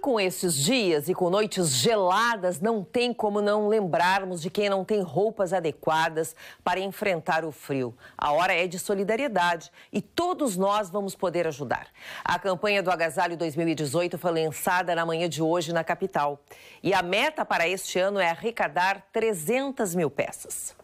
com esses dias e com noites geladas, não tem como não lembrarmos de quem não tem roupas adequadas para enfrentar o frio. A hora é de solidariedade e todos nós vamos poder ajudar. A campanha do Agasalho 2018 foi lançada na manhã de hoje na capital. E a meta para este ano é arrecadar 300 mil peças.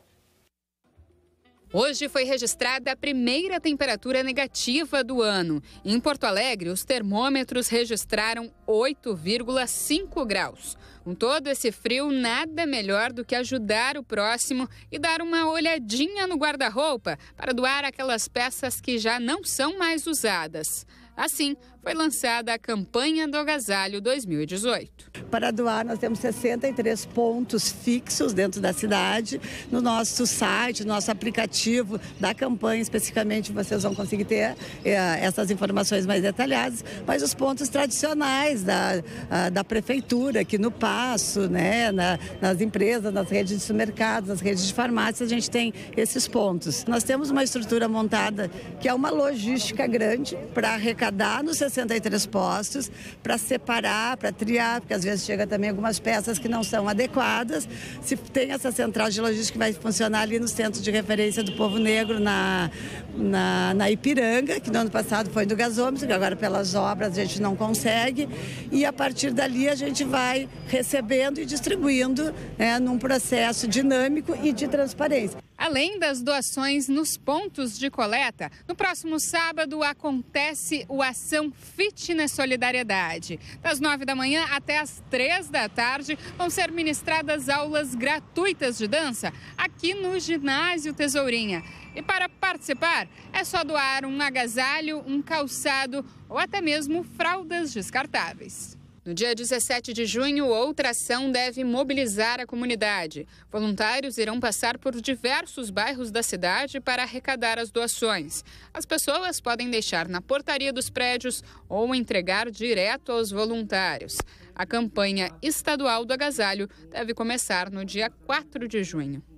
Hoje foi registrada a primeira temperatura negativa do ano. Em Porto Alegre, os termômetros registraram 8,5 graus. Com todo esse frio, nada melhor do que ajudar o próximo e dar uma olhadinha no guarda-roupa para doar aquelas peças que já não são mais usadas. Assim, foi lançada a campanha do agasalho 2018. Para doar, nós temos 63 pontos fixos dentro da cidade. No nosso site, no nosso aplicativo da campanha, especificamente, vocês vão conseguir ter é, essas informações mais detalhadas. Mas os pontos tradicionais da, a, da prefeitura, aqui no Passo, né, na, nas empresas, nas redes de supermercados, nas redes de farmácias, a gente tem esses pontos. Nós temos uma estrutura montada que é uma logística grande para arrecadar arrecadar nos 63 postos para separar, para triar, porque às vezes chega também algumas peças que não são adequadas. Se tem essa central de logística que vai funcionar ali no centro de referência do povo negro, na, na, na Ipiranga, que no ano passado foi do gasômetro, que agora pelas obras a gente não consegue. E a partir dali a gente vai recebendo e distribuindo né, num processo dinâmico e de transparência além das doações nos pontos de coleta, no próximo sábado acontece o Ação Fitness Solidariedade. Das nove da manhã até as três da tarde vão ser ministradas aulas gratuitas de dança aqui no Ginásio Tesourinha. E para participar, é só doar um agasalho, um calçado ou até mesmo fraldas descartáveis. No dia 17 de junho, outra ação deve mobilizar a comunidade. Voluntários irão passar por diversos bairros da cidade para arrecadar as doações. As pessoas podem deixar na portaria dos prédios ou entregar direto aos voluntários. A campanha estadual do agasalho deve começar no dia 4 de junho.